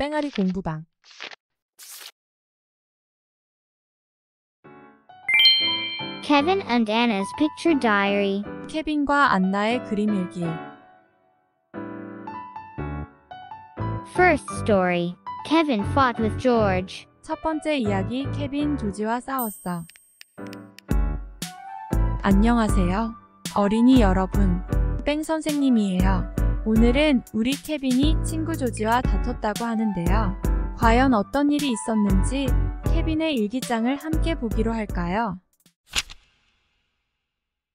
뺑아리 공부방 Kevin and Anna's picture diary. 케빈과 안나의 그림 일기 First story. Kevin fought with George. 첫 번째 이야기 케빈 조지와 싸웠어. 안녕하세요. 어린이 여러분. 뺑 선생님이에요. 오늘은 우리 케빈이 친구 조지와 다퉜다고 하는데요. 과연 어떤 일이 있었는지 케빈의 일기장을 함께 보기로 할까요?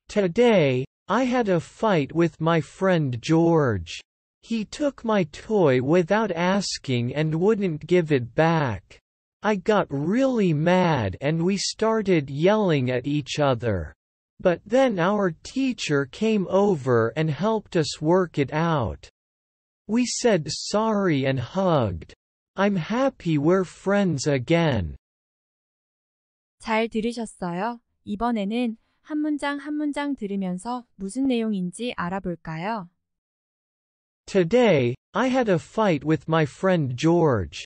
Today, I had a fight with my friend George. He took my toy without asking and wouldn't give it back. I got really mad and we started yelling at each other. But then our teacher came over and helped us work it out. We said sorry and hugged. I'm happy we're friends again. 잘 들으셨어요? 이번에는 한 문장 한 문장 들으면서 무슨 내용인지 알아볼까요? Today, I had a fight with my friend George.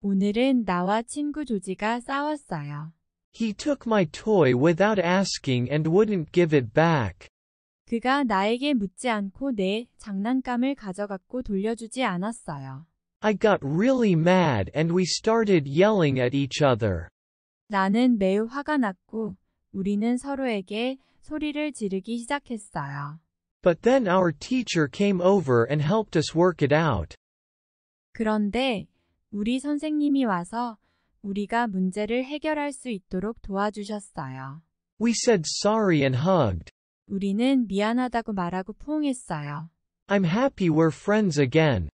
오늘은 나와 친구 조지가 싸웠어요. He took my toy without asking and wouldn't give it back. 그가 나에게 묻지 않고 내 장난감을 가져갔고 돌려주지 않았어요. I got really mad and we started yelling at each other. 나는 매우 화가 났고 우리는 서로에게 소리를 지르기 시작했어요. But then our teacher came over and helped us work it out. 그런데 우리 선생님이 와서 우리가 문제를 해결할 수 있도록 도와주셨어요. We said sorry and hugged. 우리는 미안하다고 말하고 포옹했어요. I'm happy we're friends again.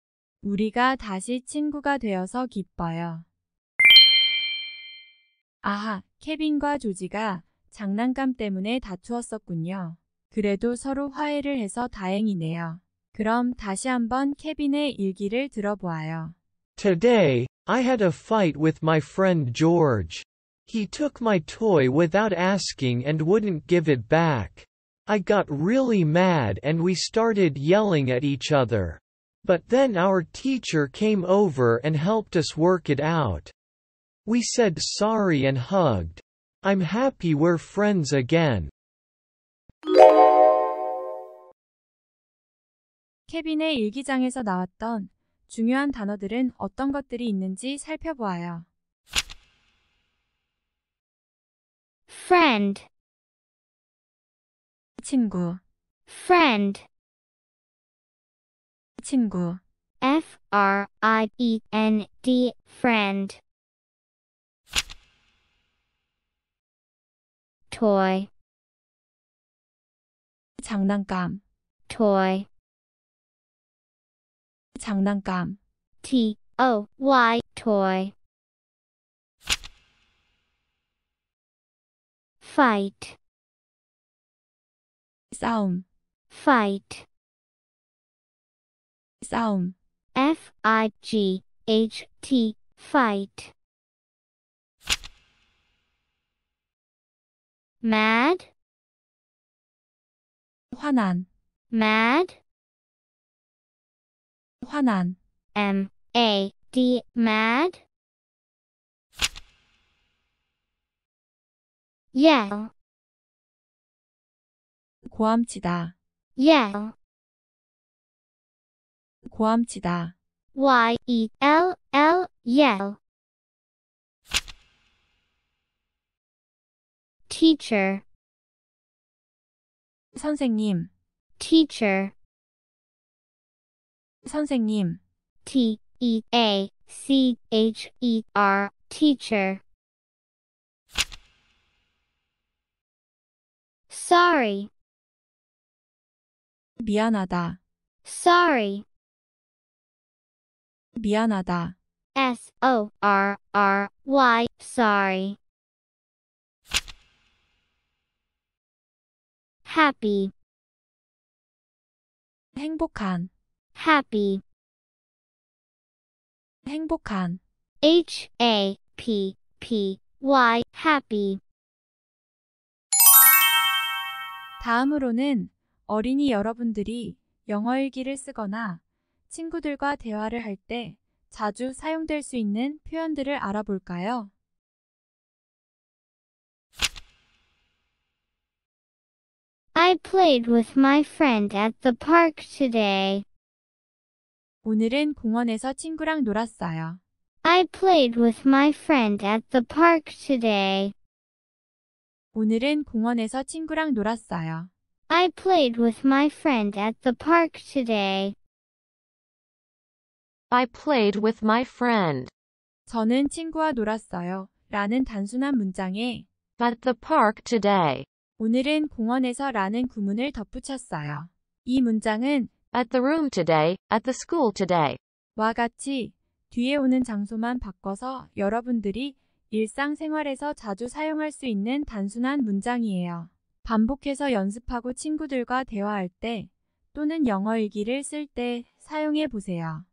우리가 다시 친구가 되어서 기뻐요. 아하, 케빈과 조지가 장난감 때문에 다투었었군요. 그래도 서로 화해를 해서 다행이네요. 그럼 다시 한번 케빈의 일기를 들어보아요. Today, I had a fight with my friend George. He took my toy without asking and wouldn't give it back. I got really mad and we started yelling at each other. But then our teacher came over and helped us work it out. We said sorry and hugged. I'm happy we're friends again. 케빈의 일기장에서 나왔던 중요한 단어들은 어떤 것들이 있는지 살펴보아요. friend 친구 friend 친구 F R I E N D friend toy 장난감 toy 장난감 T O Y toy fight 싸움 fight 싸움 F I G H T fight mad 화난 mad 화난 M A D mad yell 고함치다 yell 고함치다 Y E L L yell teacher 선생님 teacher 선생님 T E A C H E R teacher Sorry 미안하다 Sorry 미안하다 S O R R Y sorry happy 행복한 happy 행복한 H A P P Y happy 다음으로는 어린이 여러분들이 영어 일기를 쓰거나 친구들과 대화를 할 때 자주 사용될 수 있는 표현들을 알아볼까요? I played with my friend at the park today. 오늘은 공원에서 친구랑 놀았어요. I played with my friend at the park today. 오늘은 공원에서 친구랑 놀았어요. I played with my friend at the park today. I played with my friend. 저는 친구와 놀았어요. 라는 단순한 문장에 at the park today. 오늘은 공원에서 라는 구문을 덧붙였어요. 이 문장은 at the room today, at the school today. 와 같이 뒤에 오는 장소만 바꿔서 여러분들이 일상생활에서 자주 사용할 수 있는 단순한 문장이에요. 반복해서 연습하고 친구들과 대화할 때 또는 영어 일기를 쓸 때 사용해 보세요.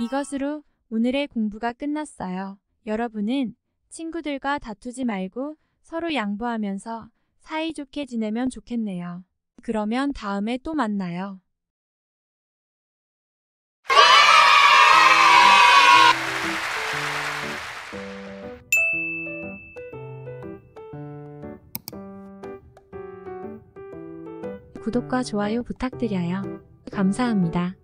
이것으로 오늘의 공부가 끝났어요. 여러분은 친구들과 다투지 말고 서로 양보하면서 사이좋게 지내면 좋겠네요. 그러면 다음에 또 만나요. 구독과 좋아요 부탁드려요. 감사합니다.